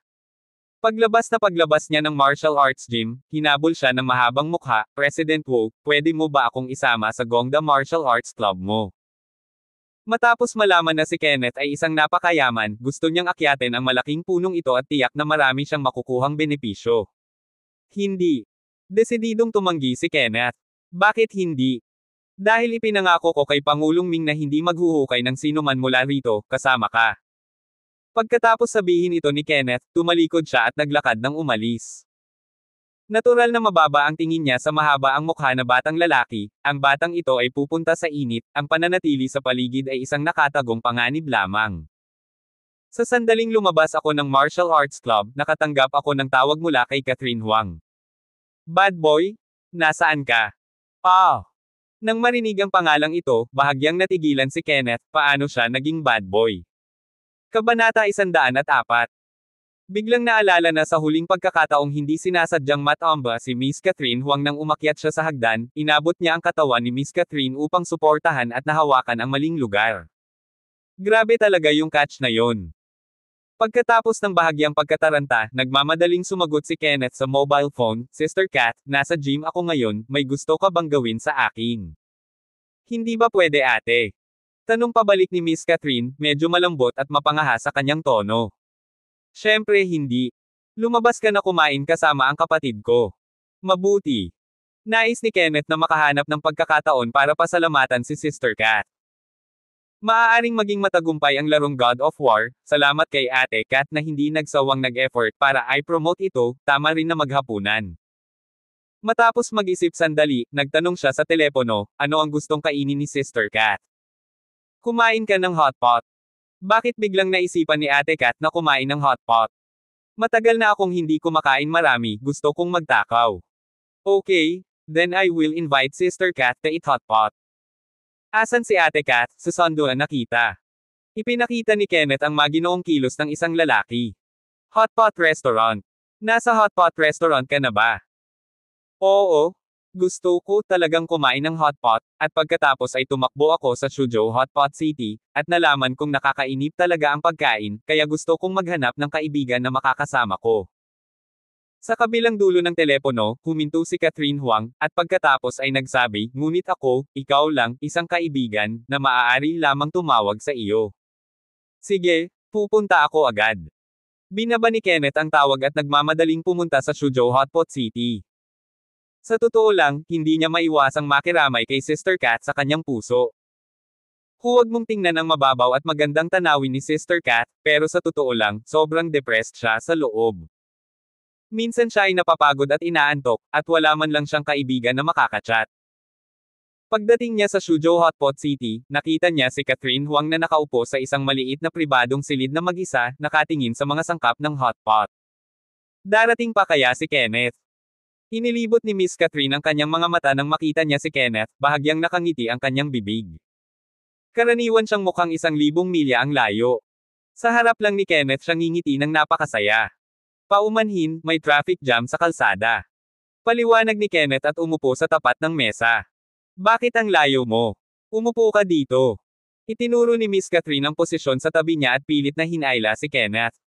Paglabas na paglabas niya ng martial arts gym, hinabol siya ng mahabang mukha, President Wu, pwede mo ba akong isama sa Gongda Martial Arts Club mo? Matapos malaman na si Kenneth ay isang napakayaman, gusto niyang akyatin ang malaking punong ito at tiyak na marami siyang makukuhang benepisyo. Hindi. Desididong tumanggi si Kenneth. Bakit hindi? Dahil ipinangako ko kay Pangulong Ming na hindi maghuhukay ng sinuman mula rito, kasama ka. Pagkatapos sabihin ito ni Kenneth, tumalikod siya at naglakad ng umalis. Natural na mababa ang tingin niya sa mahaba ang mukha na batang lalaki, ang batang ito ay pupunta sa init, ang pananatili sa paligid ay isang nakatagong panganib lamang. Sa sandaling lumabas ako ng martial arts club, nakatanggap ako ng tawag mula kay Catherine Huang. Bad boy? Nasaan ka? Pow! Ah! Nang marinig ang pangalang ito, bahagyang natigilan si Kenneth, paano siya naging bad boy. Kabanata 104 Biglang naalala na sa huling pagkakataong hindi sinasadyang matamba si Miss Catherine huwag nang umakyat siya sa hagdan, inabot niya ang katawan ni Miss Catherine upang suportahan at nahawakan ang maling lugar. Grabe talaga yung catch na yon. Pagkatapos ng bahagyang pagkataranta, nagmamadaling sumagot si Kenneth sa mobile phone, Sister Kat, nasa gym ako ngayon, may gusto ka bang gawin sa akin? Hindi ba pwede ate? Tanong pabalik ni Miss Catherine, medyo malambot at mapangaha sa kanyang tono. Siyempre hindi. Lumabas ka na kumain kasama ang kapatid ko. Mabuti. Nais ni Kenneth na makahanap ng pagkakataon para pasalamatan si Sister Kat. Maaaring maging matagumpay ang larong God of War, salamat kay Ate Kat na hindi nagsawang nag-effort para i-promote ito, tama rin na maghapunan. Matapos mag-isip sandali, nagtanong siya sa telepono, ano ang gustong kainin ni Sister Kat? Kumain ka ng hotpot. Bakit biglang naisipan ni Ate Kat na kumain ng hotpot? Matagal na akong hindi kumakain marami, gusto kong magtakaw. Okay, then I will invite Sister Kat to eat hotpot. Asan si Ate Kat? Susondo ang nakita. Ipinakita ni Kenneth ang maginoong kilos ng isang lalaki. Hotpot Restaurant. Nasa hotpot restaurant ka na ba? Oo. Gusto ko talagang kumain ng hotpot, at pagkatapos ay tumakbo ako sa Shuzhou Hotpot City, at nalaman kong nakakainip talaga ang pagkain, kaya gusto kong maghanap ng kaibigan na makakasama ko. Sa kabilang dulo ng telepono, huminto si Catherine Huang, at pagkatapos ay nagsabi, ngunit ako, ikaw lang, isang kaibigan, na maaari lamang tumawag sa iyo. Sige, pupunta ako agad. Binaba ni Kenneth ang tawag at nagmamadaling pumunta sa Shuzhou Hotpot City. Sa totoo lang, hindi niya maiwasang makiramay kay Sister Cat sa kanyang puso. Huwag mong tingnan ang mababaw at magandang tanawin ni Sister Cat, pero sa totoo lang, sobrang depressed siya sa loob. Minsan siya ay napapagod at inaantok, at wala man lang siyang kaibigan na makakachat. Pagdating niya sa Shuzhou Hotpot City, nakita niya si Catherine Huang na nakaupo sa isang maliit na pribadong silid na mag-isa, nakatingin sa mga sangkap ng hotpot. Darating pa kaya si Kenneth? Inilibot ni Miss Catherine ang kanyang mga mata nang makita niya si Kenneth, bahagyang nakangiti ang kanyang bibig. Karaniwan siyang mukhang isang libong milya ang layo. Sa harap lang ni Kenneth siyang ngingiti ng napakasaya. Paumanhin, may traffic jam sa kalsada. Paliwanag ni Kenneth at umupo sa tapat ng mesa. Bakit ang layo mo? Umupo ka dito. Itinuro ni Miss Catherine ang posisyon sa tabi niya at pilit na hinaila si Kenneth.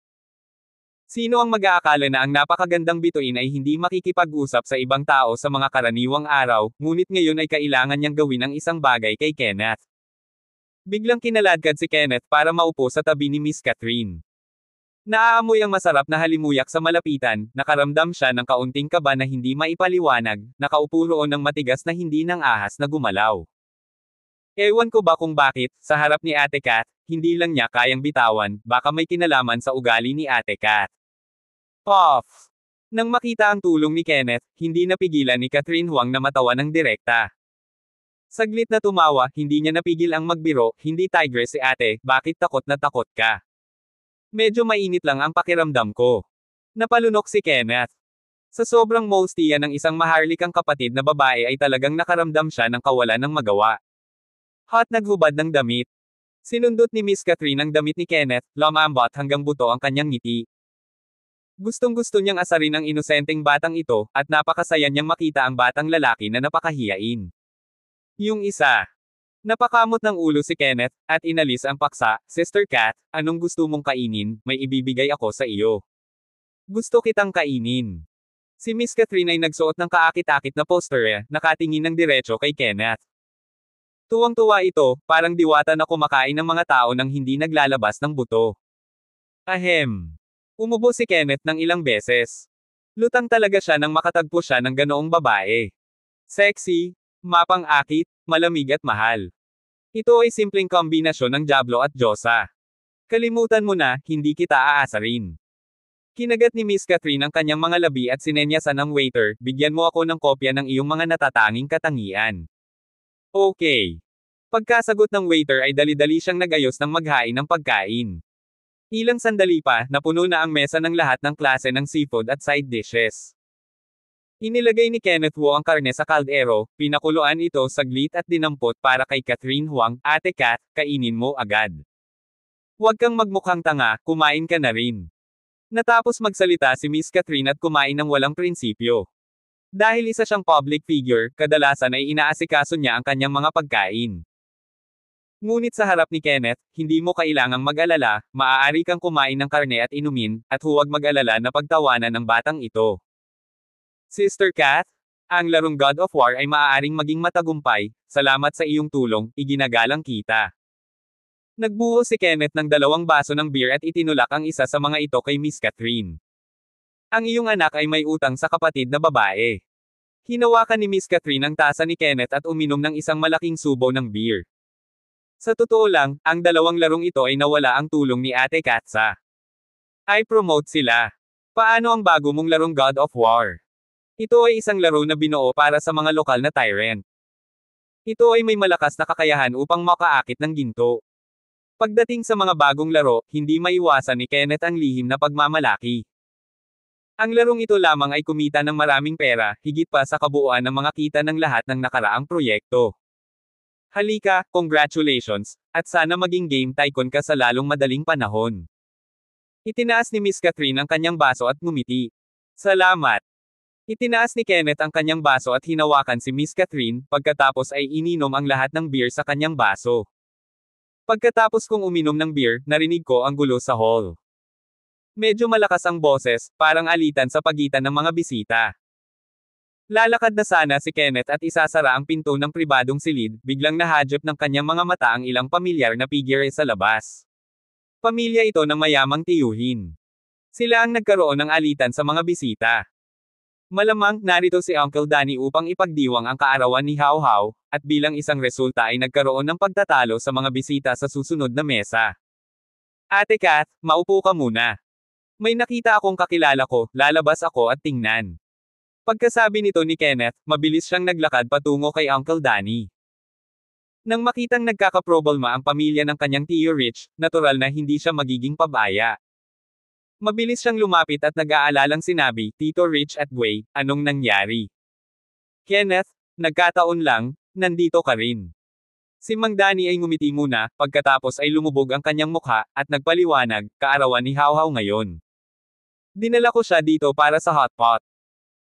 Sino ang mag-aakala na ang napakagandang bituin ay hindi makikipag-usap sa ibang tao sa mga karaniwang araw, ngunit ngayon ay kailangan niyang gawin ang isang bagay kay Kenneth. Biglang kinaladkad si Kenneth para maupo sa tabi ni Miss Catherine. Naaamoy ang masarap na halimuyak sa malapitan, nakaramdam siya ng kaunting kaba na hindi maipaliwanag, nakaupo roon ng matigas na hindi ng ahas na gumalaw. Ewan ko ba kung bakit, sa harap ni Ate Kat, hindi lang niya kayang bitawan, baka may kinalaman sa ugali ni Ate Kat. Puff! Nang makita ang tulong ni Kenneth, hindi napigilan ni Catherine Huang na matawa ng direkta. Saglit na tumawa, hindi niya napigil ang magbiro, hindi tiger si ate, bakit takot na takot ka? Medyo mainit lang ang pakiramdam ko. Napalunok si Kenneth. Sa sobrang molestiya ng isang maharlikang kapatid na babae ay talagang nakaramdam siya ng kawalan ng magawa. Hot naghubad ng damit. Sinundot ni Miss Catherine ang damit ni Kenneth, lamambat hanggang buto ang kanyang ngiti. Gustong-gusto niyang asarin ang inosenteng batang ito, at napakasaya niyang makita ang batang lalaki na napakahiyain. Yung isa, Napakamot ng ulo si Kenneth, at inalis ang paksa, Sister Cat, anong gusto mong kainin, may ibibigay ako sa iyo. Gusto kitang kainin. Si Miss Catherine ay nagsuot ng kaakit-akit na poster, eh, nakatingin ng diretso kay Kenneth. Tuwang-tuwa ito, parang diwata na kumakain ng mga tao nang hindi naglalabas ng buto. Ahem. Umubo si Kenneth ng ilang beses. Lutang talaga siya nang makatagpo siya ng ganoong babae. Sexy, mapang-akit, malamig at mahal. Ito ay simpleng kombinasyon ng Diablo at Diyosa. Kalimutan mo na, hindi kita aasarin. Kinagat ni Miss Catherine ang kanyang mga labi at sinenyasan ng waiter, bigyan mo ako ng kopya ng iyong mga natatanging katangian. Okay. Pagkasagot ng waiter ay dali-dali siyang nagayos ng maghain ng pagkain. Ilang sandali pa, napuno na ang mesa ng lahat ng klase ng seafood at side dishes. Inilagay ni Kenneth Wu ang karne sa kaldero, pinakuluan ito saglit at dinampot para kay Catherine Huang, Ate Kat, kainin mo agad. Huwag kang magmukhang tanga, kumain ka na rin. Natapos magsalita si Miss Catherine at kumain ng walang prinsipyo. Dahil isa siyang public figure, kadalasan ay inaasikaso niya ang kanyang mga pagkain. Ngunit sa harap ni Kenneth, hindi mo kailangang mag-alala, maaari kang kumain ng karne at inumin, at huwag mag-alala na pagtawanan ng batang ito. Sister Kath, ang larong God of War ay maaaring maging matagumpay, salamat sa iyong tulong, iginagalang kita. Nagbuo si Kenneth ng dalawang baso ng beer at itinulak ang isa sa mga ito kay Miss Catherine. Ang iyong anak ay may utang sa kapatid na babae. Hinawakan ni Miss Catherine ang tasa ni Kenneth at uminom ng isang malaking subo ng beer. Sa totoo lang, ang dalawang larong ito ay nawala ang tulong ni Ate Katsa. Ay promote sila. Paano ang bago mong larong God of War? Ito ay isang laro na binuo para sa mga lokal na tyrant. Ito ay may malakas na kakayahan upang makaakit ng ginto. Pagdating sa mga bagong laro, hindi maiwasan ni Kenneth ang lihim na pagmamalaki. Ang larong ito lamang ay kumita ng maraming pera, higit pa sa kabuuan ng mga kita ng lahat ng nakaraang proyekto. Halika, congratulations, at sana maging game tycoon ka sa lalong madaling panahon. Itinaas ni Miss Catherine ang kanyang baso at ngumiti. Salamat! Itinaas ni Kenneth ang kanyang baso at hinawakan si Miss Catherine, pagkatapos ay ininom ang lahat ng beer sa kanyang baso. Pagkatapos kong uminom ng beer, narinig ko ang gulo sa hall. Medyo malakas ang boses, parang alitan sa pagitan ng mga bisita. Lalakad na sana si Kenneth at isasara ang pinto ng pribadong silid, biglang nahajop ng kanyang mga mata ang ilang pamilyar na figure sa labas. Pamilya ito ng mayamang tiyuhin. Sila ang nagkaroon ng alitan sa mga bisita. Malamang narito si Uncle Danny upang ipagdiwang ang kaarawan ni How How, at bilang isang resulta ay nagkaroon ng pagtatalo sa mga bisita sa susunod na mesa. Ate Kath, maupo ka muna. May nakita akong kakilala ko, lalabas ako at tingnan. Pagkasabi nito ni Kenneth, mabilis siyang naglakad patungo kay Uncle Danny. Nang makitang nagkakaproblema ang pamilya ng kanyang tiyo e Rich, natural na hindi siya magiging pabaya. Mabilis siyang lumapit at nag-aalalang sinabi, Tito Rich at Gway, anong nangyari? Kenneth, nagkataon lang, nandito ka rin. Si Mang Dani ay ngumiti muna, pagkatapos ay lumubog ang kanyang mukha, at nagpaliwanag, kaarawan ni Hawhaw ngayon. Dinala ko siya dito para sa hotpot.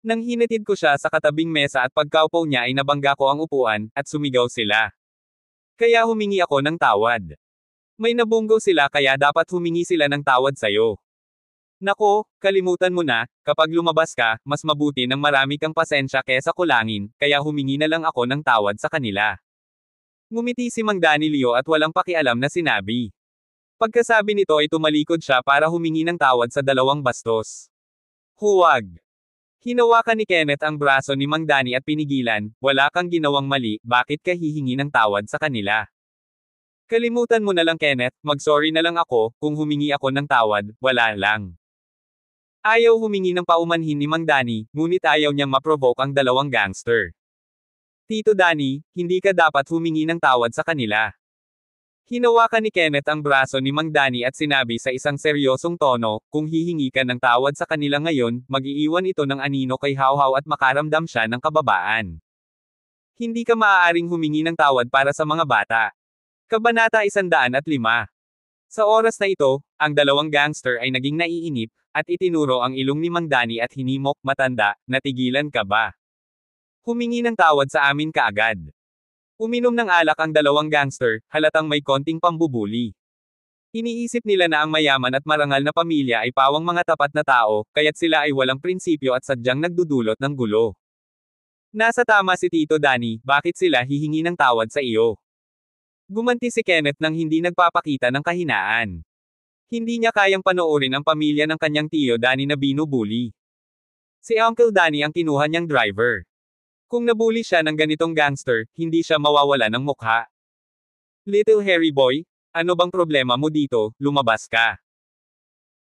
Nang hinitid ko siya sa katabing mesa at pagkaupo niya ay nabangga ko ang upuan, at sumigaw sila. Kaya humingi ako ng tawad. May nabunggo sila kaya dapat humingi sila ng tawad sayo. Nako, kalimutan mo na, kapag lumabas ka, mas mabuti ng marami kang pasensya kesa kulangin, kaya humingi na lang ako ng tawad sa kanila. Ngumiti si Mang Danilio at walang pakialam na sinabi. Pagkasabi nito ay tumalikod siya para humingi ng tawad sa dalawang bastos. Huwag! Hinawakan ni Kenneth ang braso ni Mang Dani at pinigilan, wala kang ginawang mali, bakit ka hihingi ng tawad sa kanila? Kalimutan mo na lang Kenneth, magsorry na lang ako, kung humingi ako ng tawad, wala lang. Ayaw humingi ng paumanhin ni Mang Dani, ngunit ayaw niyang maprovoke ang dalawang gangster. Tito Dani, hindi ka dapat humingi ng tawad sa kanila. Hinawakan ni Kenneth ang braso ni Mang Dani at sinabi sa isang seryosong tono, kung hihingi ka ng tawad sa kanila ngayon, mag-iiwan ito ng anino kay Hawhaw at makaramdam siya ng kababaan. Hindi ka maaaring humingi ng tawad para sa mga bata. Kabanata 105 Sa oras na ito, ang dalawang gangster ay naging naiinip, at itinuro ang ilong ni Mangdani at hinimok, matanda, natigilan ka ba? Humingi ng tawad sa amin kaagad. Uminom ng alak ang dalawang gangster, halatang may konting pambubuli. Iniisip nila na ang mayaman at marangal na pamilya ay pawang mga tapat na tao, kaya't sila ay walang prinsipyo at sadyang nagdudulot ng gulo. Nasa tama si Tito Danny, bakit sila hihingi ng tawad sa iyo? Gumanti si Kenneth nang hindi nagpapakita ng kahinaan. Hindi niya kayang panoorin ang pamilya ng kanyang tiyo Danny na binubuli. Si Uncle Danny ang kinuha niyang driver. Kung nabuli siya ng ganitong gangster, hindi siya mawawala ng mukha. Little Harry Boy, ano bang problema mo dito, lumabas ka.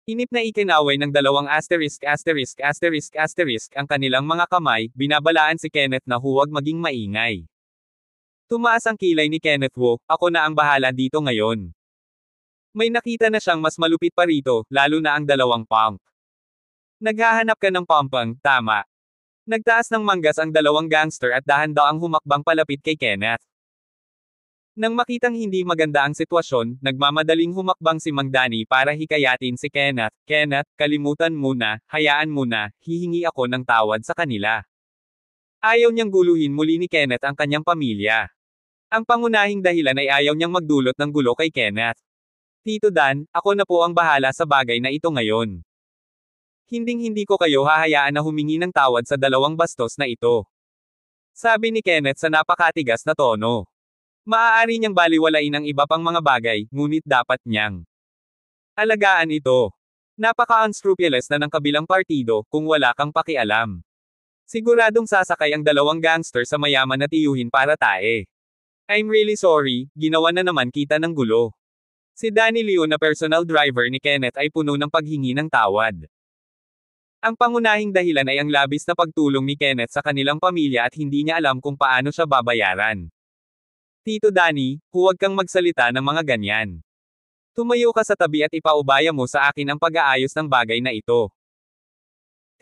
Inip na ikinaway ng dalawang asterisk asterisk asterisk asterisk ang kanilang mga kamay, binabalaan si Kenneth na huwag maging maingay. Tumaas ang kilay ni Kenneth Wu, ako na ang bahala dito ngayon. May nakita na siyang mas malupit pa rito, lalo na ang dalawang pump. Naghahanap ka ng pampang, tama. Nagtaas ng manggas ang dalawang gangster at dahan-daw ang humakbang palapit kay Kenneth. Nang makitang hindi maganda ang sitwasyon, nagmamadaling humakbang si Mangdani para hikayatin si Kenneth. Kenneth, kalimutan muna, hayaan muna, hihingi ako ng tawad sa kanila. Ayaw niyang guluhin muli ni Kenneth ang kanyang pamilya. Ang pangunahing dahilan ay ayaw niyang magdulot ng gulo kay Kenneth. Tito Dan, ako na po ang bahala sa bagay na ito ngayon. Hinding-hindi ko kayo hahayaan na humingi ng tawad sa dalawang bastos na ito. Sabi ni Kenneth sa napakatigas na tono. Maaari niyang baliwalain ang iba pang mga bagay, ngunit dapat niyang alagaan ito. Napaka-unscrupulous na ng kabilang partido, kung wala kang pakialam. Siguradong sasakay ang dalawang gangster sa mayaman na tiyuhin para tae. I'm really sorry, ginawa na naman kita ng gulo. Si Danny Leon na personal driver ni Kenneth ay puno ng paghingi ng tawad. Ang pangunahing dahilan ay ang labis na pagtulong ni Kenneth sa kanilang pamilya at hindi niya alam kung paano siya babayaran. Tito Danny, huwag kang magsalita ng mga ganyan. Tumayo ka sa tabi at ipaubaya mo sa akin ang pag-aayos ng bagay na ito.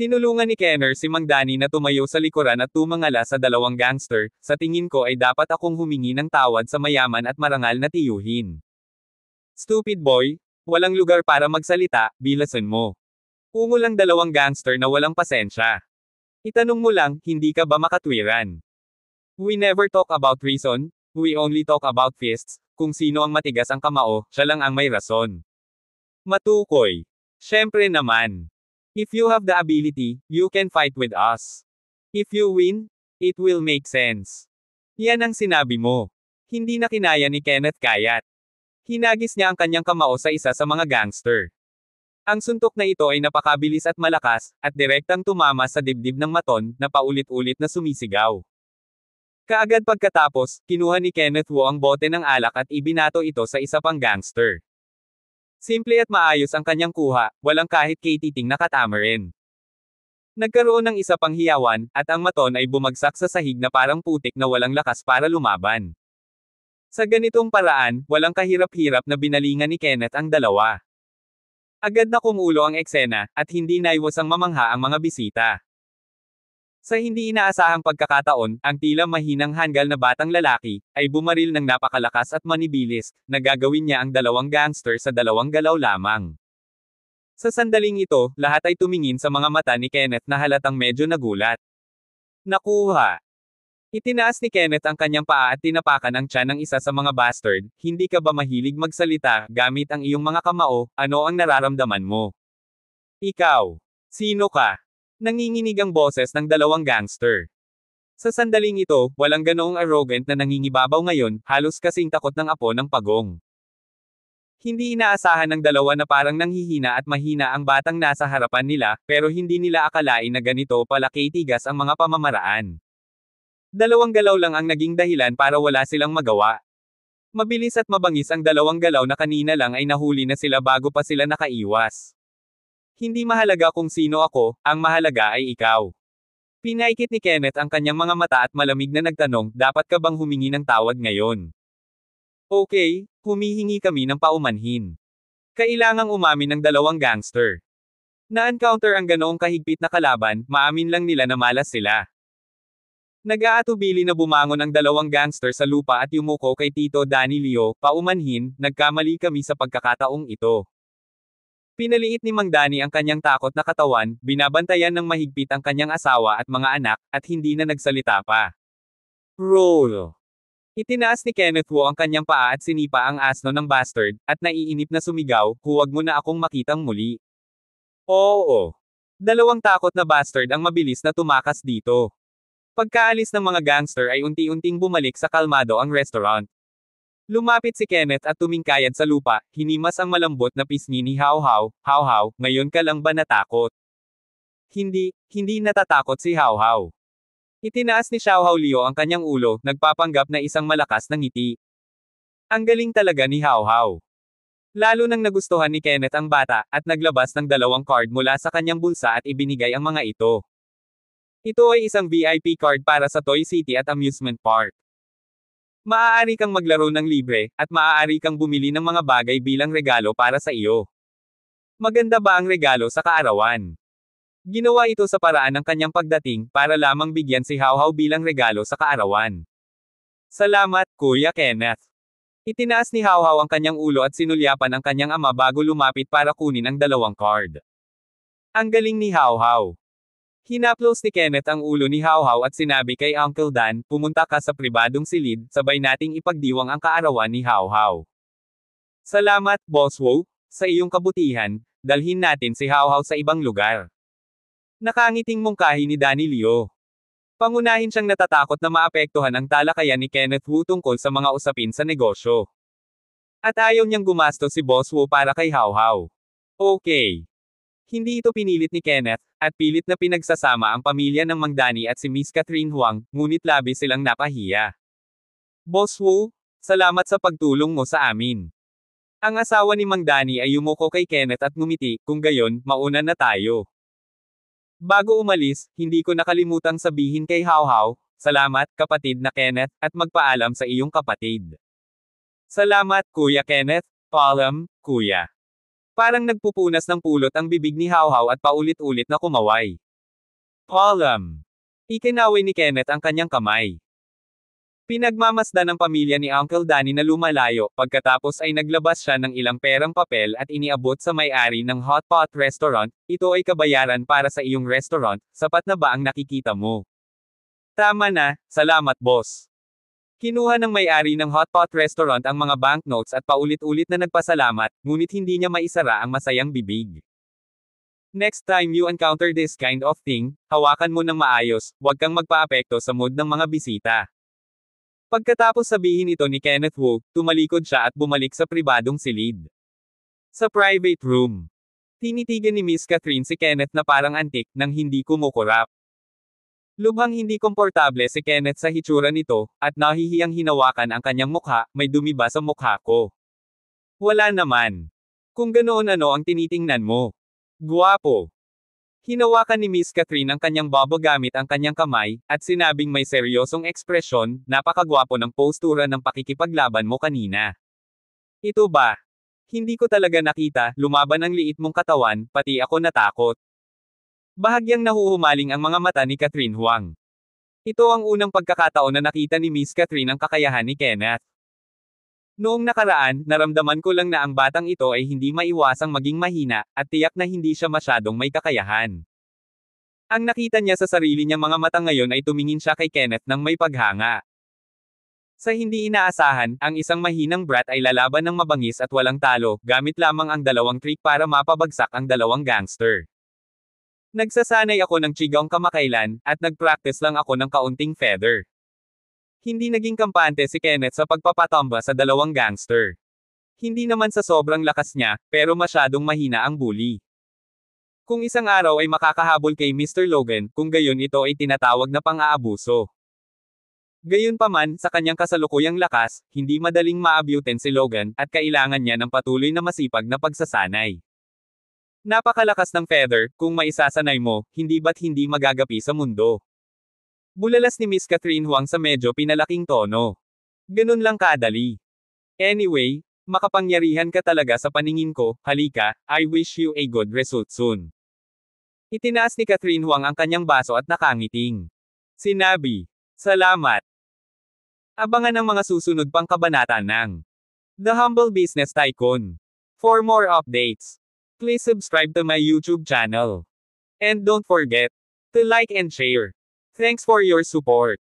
Tinulungan ni Kenner si Mang Danny na tumayo sa likuran at tumangala sa dalawang gangster, sa tingin ko ay dapat akong humingi ng tawad sa mayaman at marangal na tiyuhin. Stupid boy, walang lugar para magsalita, bilasan mo. Pungo lang dalawang gangster na walang pasensya. Itanong mo lang, hindi ka ba makatwiran? We never talk about reason, we only talk about fists, kung sino ang matigas ang kamao, siya lang ang may rason. Matukoy. Siyempre naman. If you have the ability, you can fight with us. If you win, it will make sense. Yan ang sinabi mo. Hindi na kinaya ni Kenneth Kayat. Hinagis niya ang kanyang kamao sa isa sa mga gangster. Ang suntok na ito ay napakabilis at malakas, at direktang tumama sa dibdib ng maton, na paulit-ulit na sumisigaw. Kaagad pagkatapos, kinuha ni Kenneth Wu ang bote ng alak at ibinato ito sa isa pang gangster. Simple at maayos ang kanyang kuha, walang kahit kititing na katamarin. Nagkaroon ng isa pang hiyawan, at ang maton ay bumagsak sa sahig na parang putik na walang lakas para lumaban. Sa ganitong paraan, walang kahirap-hirap na binalingan ni Kenneth ang dalawa. Agad na kumulo ang eksena, at hindi naiwas ang mamangha ang mga bisita. Sa hindi inaasahang pagkakataon, ang tila mahinang hanggal na batang lalaki, ay bumaril ng napakalakas at manibilis, na gagawin niya ang dalawang gangster sa dalawang galaw lamang. Sa sandaling ito, lahat ay tumingin sa mga mata ni Kenneth na halatang medyo nagulat. Nakuha! Itinaas ni Kenneth ang kanyang paa at tinapakan ang tiyan ng isa sa mga bastard, hindi ka ba mahilig magsalita, gamit ang iyong mga kamao, ano ang nararamdaman mo? Ikaw. Sino ka? Nanginginig ang boses ng dalawang gangster. Sa sandaling ito, walang ganoong arrogant na nangingibabaw ngayon, halos kasing takot ng apo ng pagong. Hindi inaasahan ng dalawa na parang nanghihina at mahina ang batang nasa harapan nila, pero hindi nila akalain na ganito pala kay tigas ang mga pamamaraan. Dalawang galaw lang ang naging dahilan para wala silang magawa. Mabilis at mabangis ang dalawang galaw na kanina lang ay nahuli na sila bago pa sila nakaiwas. Hindi mahalaga kung sino ako, ang mahalaga ay ikaw. Pinaikit ni Kenneth ang kanyang mga mata at malamig na nagtanong, dapat ka bang humingi ng tawad ngayon? Okay, humihingi kami ng paumanhin. Kailangang umamin ng dalawang gangster. Na-encounter ang ganoong kahigpit na kalaban, maamin lang nila na malas sila. Nag-aatubili na bumangon ang dalawang gangster sa lupa at yumuko kay Tito Danny Leo, paumanhin, nagkamali kami sa pagkakataong ito. Pinaliit ni Mang Danny ang kanyang takot na katawan, binabantayan ng mahigpit ang kanyang asawa at mga anak, at hindi na nagsalita pa. Roll! Itinaas ni Kenneth Wu ang kanyang paa at sinipa ang asno ng bastard, at naiinip na sumigaw, huwag mo na akong makitang muli. Oo! Dalawang takot na bastard ang mabilis na tumakas dito. Pagkaalis ng mga gangster ay unti-unting bumalik sa kalmado ang restaurant. Lumapit si Kenneth at tumingkayad sa lupa, hinimas ang malambot na pisngi ni How How, How How, ngayon ka lang ba natakot? Hindi, hindi natatakot si How How. Itinaas ni Xiao Hao Leo ang kanyang ulo, nagpapanggap na isang malakas na ngiti. Ang galing talaga ni How How. Lalo nang nagustuhan ni Kenneth ang bata, at naglabas ng dalawang card mula sa kanyang bulsa at ibinigay ang mga ito. Ito ay isang VIP card para sa Toy City at Amusement Park. Maaari kang maglaro ng libre, at maaari kang bumili ng mga bagay bilang regalo para sa iyo. Maganda ba ang regalo sa kaarawan? Ginawa ito sa paraan ng kanyang pagdating para lamang bigyan si Hauhau bilang regalo sa kaarawan. Salamat, Kuya Kenneth. Itinaas ni Hauhau ang kanyang ulo at sinulyapan ang kanyang ama bago lumapit para kunin ang dalawang card. Ang galing ni Hauhau. Hinaplos ni Kenneth ang ulo ni Hawhaw at sinabi kay Uncle Dan, pumunta ka sa pribadong silid, sabay nating ipagdiwang ang kaarawan ni Hawhaw. Salamat, Boss Wow, sa iyong kabutihan, dalhin natin si Hawhaw sa ibang lugar. Nakangiting mungkahi ni Danny Leo. Pangunahin siyang natatakot na maapektuhan ang talakayan ni Kenneth Wu tungkol sa mga usapin sa negosyo. At ayaw niyang gumasto si Boss Wu para kay Hawhaw. Okay. Hindi ito pinilit ni Kenneth, at pilit na pinagsasama ang pamilya ng Mangdani at si Miss Catherine Huang, ngunit labi silang napahiya. Boss Wu, salamat sa pagtulong mo sa amin. Ang asawa ni Mangdani ay yumuko kay Kenneth at ngumiti, kung gayon, mauna na tayo. Bago umalis, hindi ko nakalimutang sabihin kay How How, salamat, kapatid na Kenneth, at magpaalam sa iyong kapatid. Salamat, Kuya Kenneth, paalam, Kuya. Parang nagpupunas ng pulot ang bibig ni Hauhau at paulit-ulit na kumaway. Column. Ikinaway ni Kenneth ang kanyang kamay. Pinagmamasdan ng pamilya ni Uncle Danny na lumalayo, pagkatapos ay naglabas siya ng ilang perang papel at iniabot sa may-ari ng Hot Pot Restaurant, ito ay kabayaran para sa iyong restaurant, sapat na ba ang nakikita mo? Tama na, salamat boss. Kinuha ng may-ari ng hotpot restaurant ang mga banknotes at paulit-ulit na nagpasalamat, ngunit hindi niya maisara ang masayang bibig. Next time you encounter this kind of thing, hawakan mo ng maayos, huwag kang magpaapekto sa mood ng mga bisita. Pagkatapos sabihin ito ni Kenneth Wu, tumalikod siya at bumalik sa pribadong silid. Sa private room. Tinitigan ni Miss Catherine si Kenneth na parang antik, nang hindi kumukurap. Lubhang hindi komportable si Kenneth sa hitsura nito, at nahihiyang hinawakan ang kanyang mukha, may dumi ba sa mukha ko? Wala naman. Kung ganoon ano ang tinitingnan mo? Guwapo. Hinawakan ni Miss Catherine ang kanyang baba gamit ang kanyang kamay, at sinabing may seryosong ekspresyon, napakagwapo ng postura ng pakikipaglaban mo kanina. Ito ba? Hindi ko talaga nakita, lumaban ang liit mong katawan, pati ako natakot. Bahagyang nahuhumaling ang mga mata ni Catherine Huang. Ito ang unang pagkakataon na nakita ni Miss Catherine ang kakayahan ni Kenneth. Noong nakaraan, naramdaman ko lang na ang batang ito ay hindi maiwasang maging mahina, at tiyak na hindi siya masyadong may kakayahan. Ang nakita niya sa sarili niyang mga mata ngayon ay tumingin siya kay Kenneth ng may paghanga. Sa hindi inaasahan, ang isang mahinang brat ay lalaban ng mabangis at walang talo, gamit lamang ang dalawang trick para mapabagsak ang dalawang gangster. Nagsasanay ako ng chigong kamakailan, at nagpractice lang ako ng kaunting feather. Hindi naging kampante si Kenneth sa pagpapatamba sa dalawang gangster. Hindi naman sa sobrang lakas niya, pero masyadong mahina ang bully. Kung isang araw ay makakahabol kay Mr. Logan, kung gayon ito ay tinatawag na pang-aabuso. Gayunpaman, sa kanyang kasalukuyang lakas, hindi madaling maabyuten si Logan, at kailangan niya ng patuloy na masipag na pagsasanay. Napakalakas ng feather, kung maisasanay mo, hindi ba't hindi magagapi sa mundo? Bulalas ni Miss Catherine Huang sa medyo pinalaking tono. Ganun lang kadali. Anyway, makapangyarihan ka talaga sa paningin ko, halika, I wish you a good result soon. Itinaas ni Catherine Huang ang kanyang baso at nakangiting. Sinabi, salamat. Abangan ang mga susunod pang kabanata ng The Humble Business Tycoon. For more updates, Please subscribe to my YouTube channel. And don't forget to like and share. Thanks for your support.